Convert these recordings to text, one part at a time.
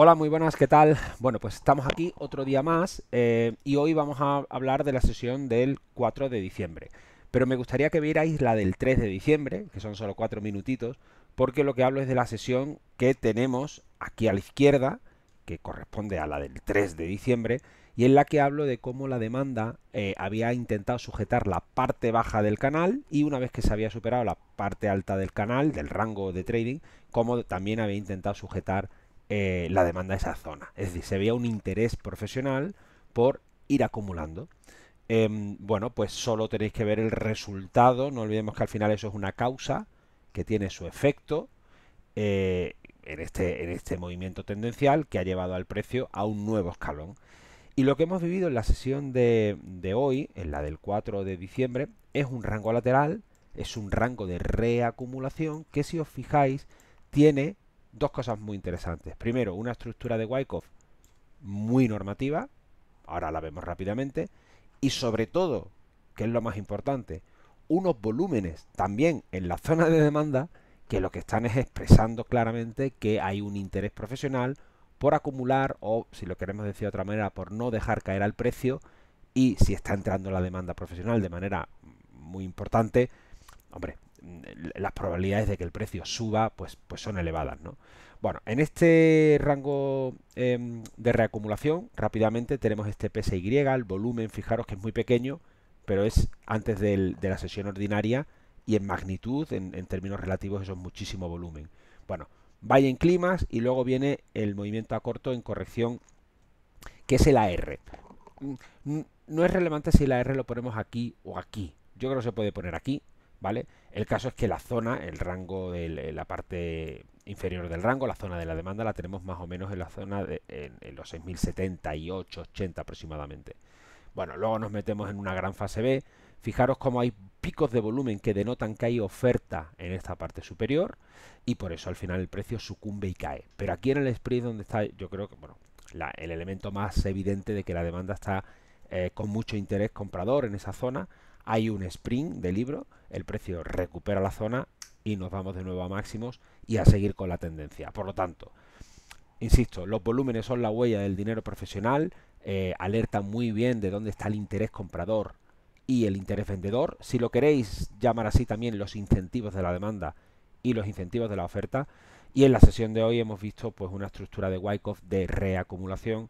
Hola, muy buenas, ¿qué tal? Bueno, pues estamos aquí otro día más eh, y hoy vamos a hablar de la sesión del 4 de diciembre. Pero me gustaría que vierais la del 3 de diciembre, que son solo cuatro minutitos, porque lo que hablo es de la sesión que tenemos aquí a la izquierda, que corresponde a la del 3 de diciembre, y en la que hablo de cómo la demanda eh, había intentado sujetar la parte baja del canal y una vez que se había superado la parte alta del canal, del rango de trading, cómo también había intentado sujetar eh, la demanda de esa zona. Es decir, se veía un interés profesional por ir acumulando. Em, bueno, pues solo tenéis que ver el resultado. No olvidemos que al final eso es una causa que tiene su efecto eh, en, este, en este movimiento tendencial que ha llevado al precio a un nuevo escalón. Y lo que hemos vivido en la sesión de, de hoy, en la del 4 de diciembre, es un rango lateral, es un rango de reacumulación que si os fijáis tiene dos cosas muy interesantes. Primero, una estructura de Wyckoff muy normativa, ahora la vemos rápidamente, y sobre todo, que es lo más importante, unos volúmenes también en la zona de demanda que lo que están es expresando claramente que hay un interés profesional por acumular o, si lo queremos decir de otra manera, por no dejar caer al precio y si está entrando la demanda profesional de manera muy importante, hombre, las probabilidades de que el precio suba pues, pues son elevadas. Bueno, en este rango em, de reacumulación rápidamente tenemos este PSY, el volumen, fijaros que es muy pequeño, pero es antes de la sesión ordinaria y en magnitud, en, en, términos relativos, eso es muchísimo volumen. Bueno, vaya en climas y luego viene el movimiento a corto en corrección, que es el AR. Mm, no es relevante si el AR lo ponemos aquí o aquí. Yo creo que se puede poner aquí, ¿vale? El caso es que la zona, el rango de eh, la parte inferior del rango, la zona de la demanda, la tenemos más o menos en la zona de en, en los 6.078, 80 aproximadamente. Bueno, luego nos metemos en una gran fase B. Fijaros cómo hay picos de volumen que denotan que hay oferta en esta parte superior y por eso al final el precio sucumbe y cae. Pero aquí en el spread donde está, yo creo que, el elemento más evidente de que la demanda está eh, con mucho interés comprador en esa zona, hay un sprint de libro, el precio recupera la zona y nos vamos de nuevo a máximos y a seguir con la tendencia. Por lo tanto, insisto, los volúmenes son la huella del dinero profesional, eh, alerta muy bien de dónde está el interés comprador y el interés vendedor. Si lo queréis llamar así también los incentivos de la demanda y los incentivos de la oferta. Y en la sesión de hoy hemos visto pues una estructura de Wyckoff de reacumulación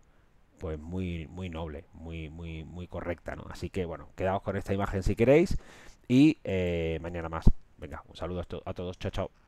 pues muy, muy noble, muy, muy, muy correcta, ¿no? Así que bueno, quedaos con esta imagen si queréis y eh, mañana más. Venga, un saludo a todos, chao, chao.